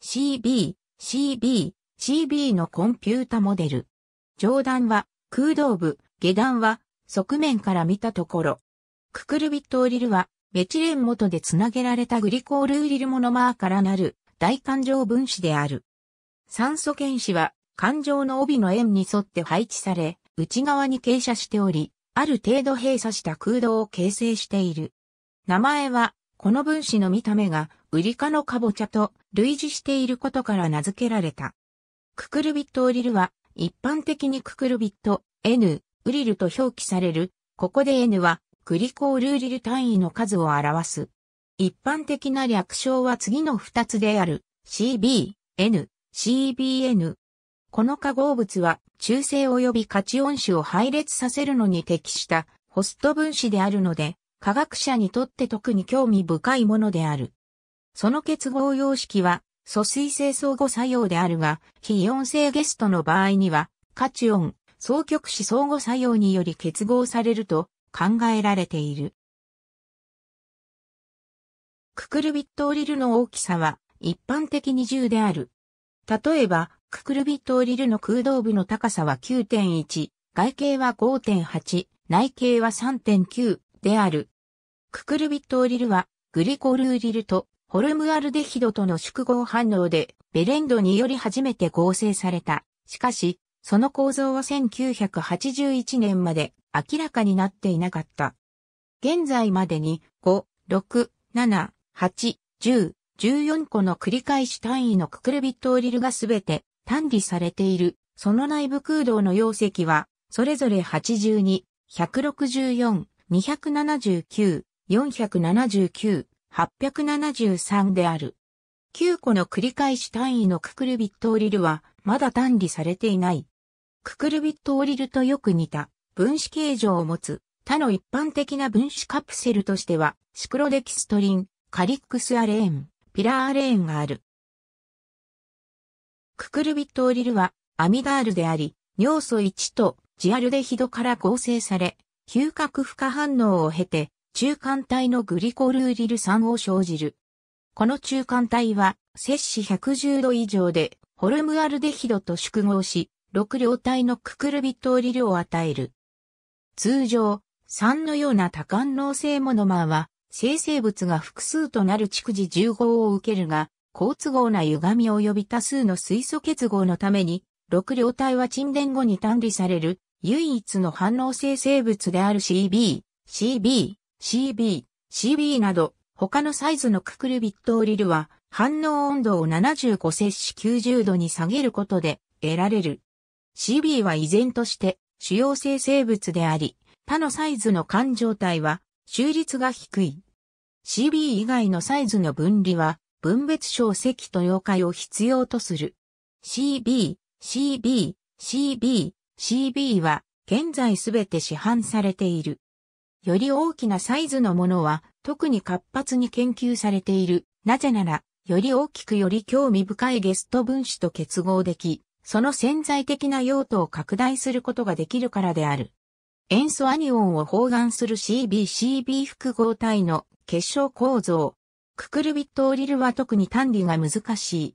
CB、CB、CB のコンピュータモデル。上段は空洞部、下段は側面から見たところ。ククルビットオリルはメチレン元でつなげられたグリコールウリルモノマーからなる大環状分子である。酸素原子は環状の帯の円に沿って配置され、内側に傾斜しており、ある程度閉鎖した空洞を形成している。名前は、この分子の見た目が、ウリ科のカボチャと類似していることから名付けられた。ククルビットオリルは、一般的にククルビット、N、ウリルと表記される。ここで N は、グリコールウリル単位の数を表す。一般的な略称は次の二つである、CB、N、CBN。この化合物は、中性及びカチオン種を配列させるのに適した、ホスト分子であるので、科学者にとって特に興味深いものである。その結合様式は、疎水性相互作用であるが、非イオン性ゲストの場合には、価値オン、双極子相互作用により結合されると考えられている。ククルビットオリルの大きさは一般的に10である。例えば、ククルビットオリルの空洞部の高さは9.1、外径は5.8、内径は3.9である。ククルビットオリルはグリコルーリルとホルムアルデヒドとの縮合反応でベレンドにより初めて合成された。しかし、その構造は1981年まで明らかになっていなかった。現在までに5、6、7、8、10、14個の繰り返し単位のククルビットオリルがすべて単理されている。その内部空洞の容積は、それぞれ82、164、279、479、873である。9個の繰り返し単位のククルビットオリルは、まだ単理されていない。ククルビットオリルとよく似た分子形状を持つ他の一般的な分子カプセルとしては、シクロデキストリン、カリックスアレーン、ピラーアレーンがある。ククルビットオリルはアミダールであり、尿素1とジアルデヒドから合成され、嗅覚負荷反応を経て中間体のグリコルーリル酸を生じる。この中間体は、摂氏110度以上で、ホルムアルデヒドと縮合し、6両体のククルビトーリルを与える。通常、酸のような多感能性モノマーは、生成物が複数となる蓄次10号を受けるが、好都合な歪み及び多数の水素結合のために、6両体は沈殿後に単離される、唯一の反応性生物である CB、CB、CB、CB など、他のサイズのククルビットオリルは、反応温度を75摂氏90度に下げることで得られる。CB は依然として主要生成物であり、他のサイズの環状体は収率が低い。CB 以外のサイズの分離は分別小石と溶解を必要とする。CB、CB、CB、CB は現在すべて市販されている。より大きなサイズのものは特に活発に研究されている。なぜなら、より大きくより興味深いゲスト分子と結合でき、その潜在的な用途を拡大することができるからである。塩素アニオンを包含する CBCB 複合体の結晶構造。ククルビットオリルは特に単理が難しい。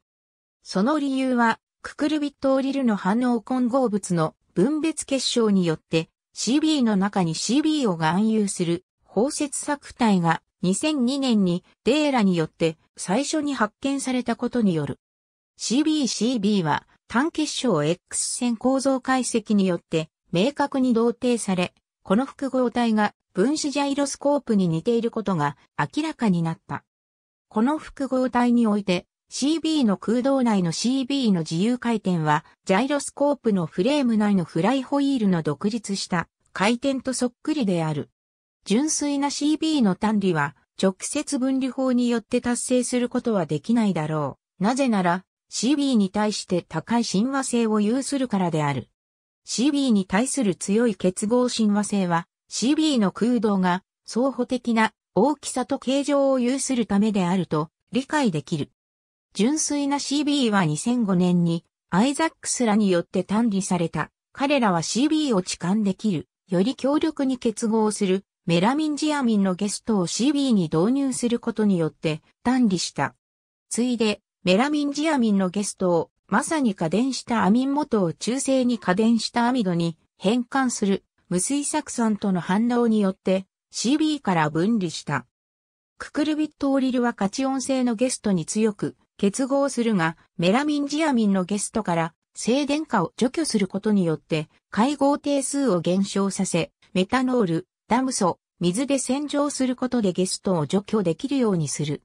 その理由は、ククルビットオリルの反応混合物の分別結晶によって CB の中に CB を含有する包摂作体が2002年にデーラによって最初に発見されたことによる。CBCB は単結晶 X 線構造解析によって明確に同定され、この複合体が分子ジャイロスコープに似ていることが明らかになった。この複合体において CB の空洞内の CB の自由回転は、ジャイロスコープのフレーム内のフライホイールの独立した回転とそっくりである。純粋な CB の単理は、直接分離法によって達成することはできないだろう。なぜなら、CB に対して高い親和性を有するからである。CB に対する強い結合親和性は、CB の空洞が、相補的な大きさと形状を有するためであると理解できる。純粋な CB は2005年にアイザックスらによって単理された。彼らは CB を置換できる、より強力に結合するメラミンジアミンのゲストを CB に導入することによって単理した。ついで、メラミンジアミンのゲストをまさに過電したアミン元を中性に過電したアミドに変換する無水酢酸との反応によって CB から分離した。ククルビットオリルはカチオン性のゲストに強く、結合するが、メラミンジアミンのゲストから静電化を除去することによって、会合定数を減少させ、メタノール、ダム素、水で洗浄することでゲストを除去できるようにする。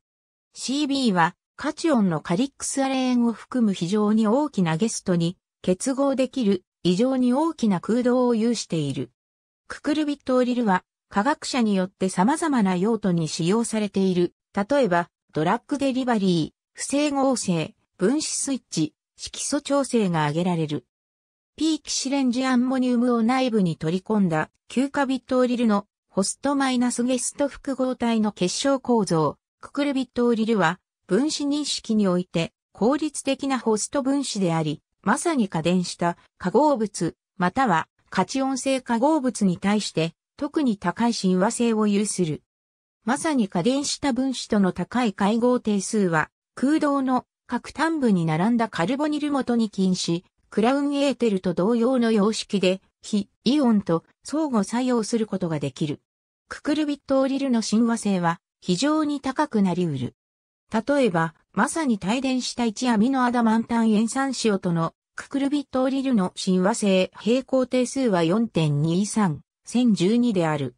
CB は、カチオンのカリックスアレーンを含む非常に大きなゲストに結合できる異常に大きな空洞を有している。ククルビットオリルは科学者によって様々な用途に使用されている。例えば、ドラッグデリバリー。不正合成、分子スイッチ、色素調整が挙げられる。P キシレンジアンモニウムを内部に取り込んだ、9カビットオリルのホストマイナスゲスト複合体の結晶構造、ククルビットオリルは、分子認識において、効率的なホスト分子であり、まさに過電した化合物、または価値音性化合物に対して、特に高い親和性を有する。まさに過電した分子との高い会合定数は、空洞の各端部に並んだカルボニル元に禁止、クラウンエーテルと同様の様式で、非イオンと相互作用することができる。ククルビットオリルの親和性は非常に高くなり得る。例えば、まさに帯電した1アミノアダマンタン塩酸塩とのククルビットオリルの親和性平行定数は4.23、1012である。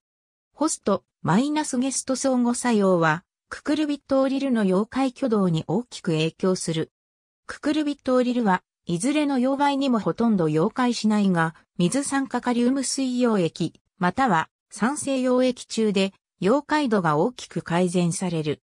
ホスト、マイナスゲスト相互作用はククルビットオリルの妖怪挙動に大きく影響する。ククルビットオリルは、いずれの溶媒にもほとんど溶解しないが、水酸化カリウム水溶液、または酸性溶液中で、溶解度が大きく改善される。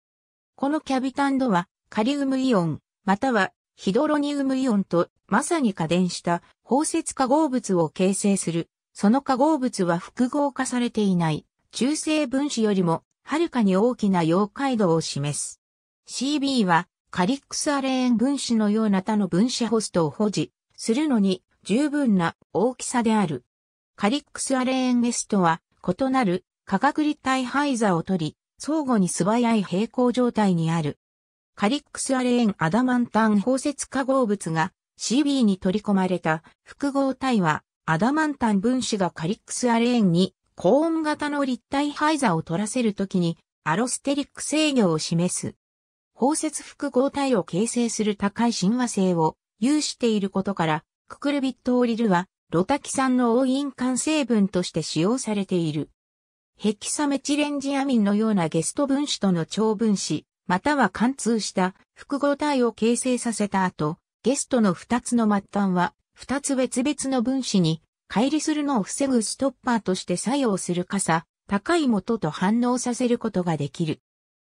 このキャビタン度は、カリウムイオン、またはヒドロニウムイオンと、まさに加電した包摂化合物を形成する。その化合物は複合化されていない。中性分子よりもはるかに大きな溶解度を示す。CB はカリックスアレーン分子のような他の分子ホストを保持するのに十分な大きさである。カリックスアレーン S とは異なる化学立体配座を取り、相互に素早い平行状態にある。カリックスアレーンアダマンタン包摂化合物が CB に取り込まれた複合体はアダマンタン分子がカリックスアレーンに高音型の立体配座を取らせるときにアロステリック制御を示す。包摂複合体を形成する高い親和性を有していることから、ククルビットオリルは、ロタキ酸の応印管成分として使用されている。ヘキサメチレンジアミンのようなゲスト分子との超分子、または貫通した複合体を形成させた後、ゲストの2つの末端は、2つ別々の分子に乖離するのを防ぐストッパーとして作用する傘、高い元と反応させることができる。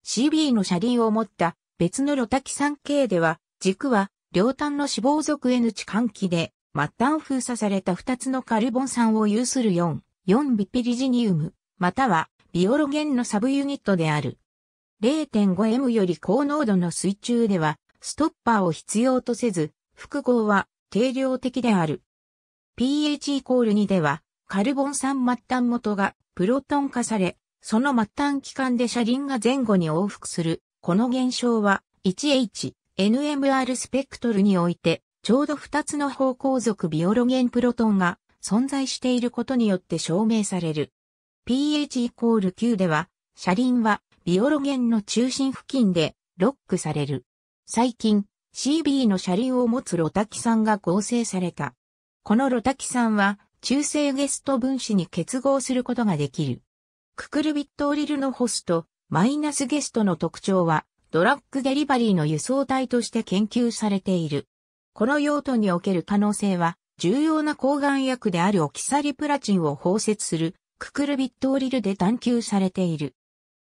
CB の車輪を持った別のロタキ酸系では、軸は両端の脂肪属 N 値換気で末端封鎖された2つのカルボン酸を有する4、4ビピリジニウム、またはビオロゲンのサブユニットである。0.5M より高濃度の水中では、ストッパーを必要とせず、複合は定量的である。pH イコール2では、カルボン酸末端元がプロトン化され、その末端期間で車輪が前後に往復する。この現象は 1H、NMR スペクトルにおいて、ちょうど2つの方向属ビオロゲンプロトンが存在していることによって証明される。pH イコール9では、車輪はビオロゲンの中心付近でロックされる。最近、CB の車輪を持つロタキ酸が合成された。このロタキ酸は中性ゲスト分子に結合することができる。ククルビットオリルのホスト、マイナスゲストの特徴は、ドラッグデリバリーの輸送体として研究されている。この用途における可能性は、重要な抗がん薬であるオキサリプラチンを包摂するククルビットオリルで探求されている。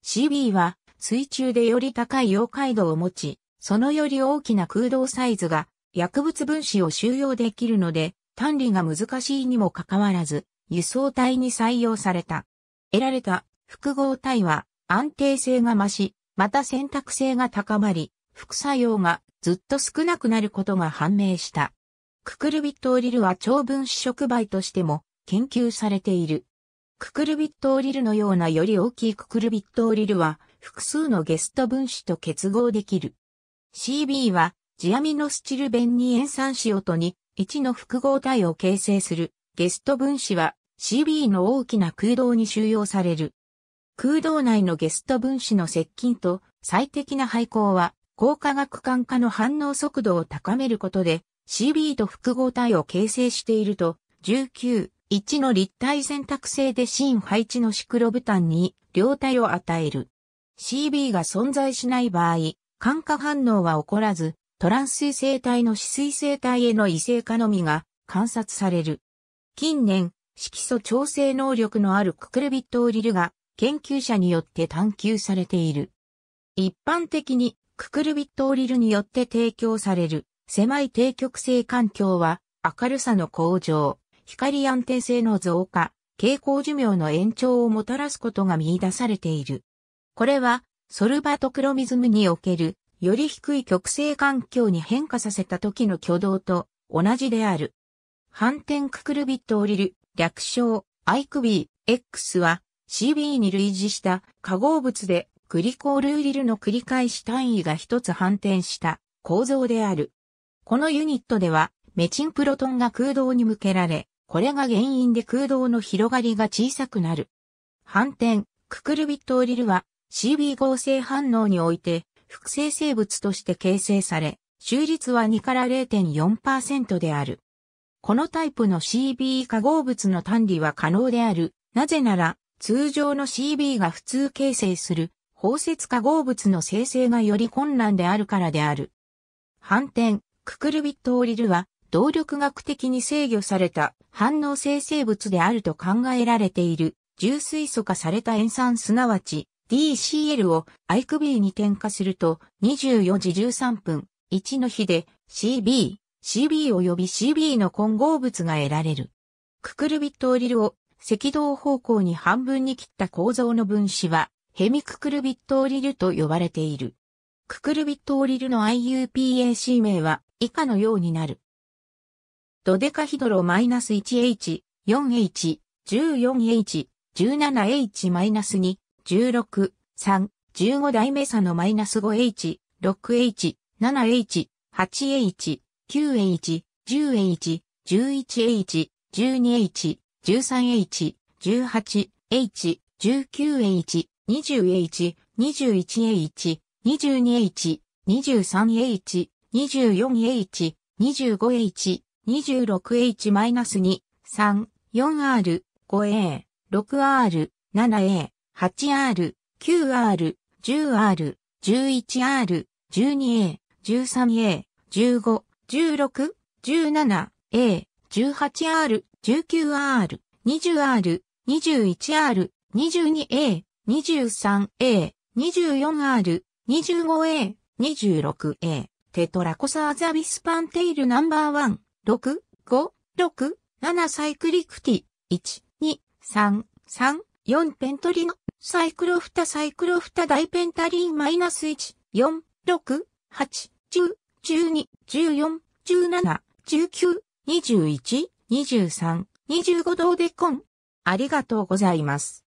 CB は水中でより高い溶解度を持ち、そのより大きな空洞サイズが薬物分子を収容できるので、単理が難しいにもかかわらず、輸送体に採用された。得られた複合体は安定性が増し、また選択性が高まり、副作用がずっと少なくなることが判明した。ククルビットオリルは超分子触媒としても研究されている。ククルビットオリルのようなより大きいククルビットオリルは複数のゲスト分子と結合できる。CB はジアミノスチルベンニ塩酸塩とに1の複合体を形成するゲスト分子は CB の大きな空洞に収容される。空洞内のゲスト分子の接近と最適な配光は高化学感化の反応速度を高めることで CB と複合体を形成していると19、1の立体選択性で新配置のシクロブタンに両体を与える。CB が存在しない場合、感化反応は起こらず、トランス水生体の死水生体への異性化のみが観察される。近年、色素調整能力のあるククルビットオリルが研究者によって探求されている。一般的にククルビットオリルによって提供される狭い低極性環境は明るさの向上、光安定性の増加、蛍光寿命の延長をもたらすことが見出されている。これはソルバトクロミズムにおけるより低い極性環境に変化させた時の挙動と同じである。反転ククルビットオリル、略称、i クビー X は CB に類似した化合物でグリコールウリルの繰り返し単位が一つ反転した構造である。このユニットではメチンプロトンが空洞に向けられ、これが原因で空洞の広がりが小さくなる。反転、ククルビットオリルは CB 合成反応において複製生物として形成され、収率は2から0.4%である。このタイプの CB 化合物の単理は可能である。なぜなら、通常の CB が普通形成する、包摂化合物の生成がより困難であるからである。反転、ククルビットオリルは、動力学的に制御された反応生成物であると考えられている、重水素化された塩酸すなわち、DCL を i ビ b に点火すると24時13分1の日で CB、CB 及び CB の混合物が得られる。ククルビットオリルを赤道方向に半分に切った構造の分子はヘミククルビットオリルと呼ばれている。ククルビットオリルの IUPAC 名は以下のようになる。ドデカヒドロ -1H、4H、14H、17H-2、16、3、15代目差のマイナス 5H、6H、7H、8H、9H、10H、11H、12H、13H、18H、19H、20H、21H、22H、23H、24H、25H、26H-2 マイナス、3、4R、5A、6R、7A、8R、9R、10R、11R、12A、13A、15、16、17A、18R、19R、20R、21R、22A、23A、24R、25A、26A、テトラコサーザビスパンテイルナンバーワン、6、5、6、7サイクリクティ、1、2、3、3、4ペントリノ、サイクロフタサイクロフタダイペンタリンマイナス1、4、6、8、10、12、14、17、19、21、23、25度デコン。ありがとうございます。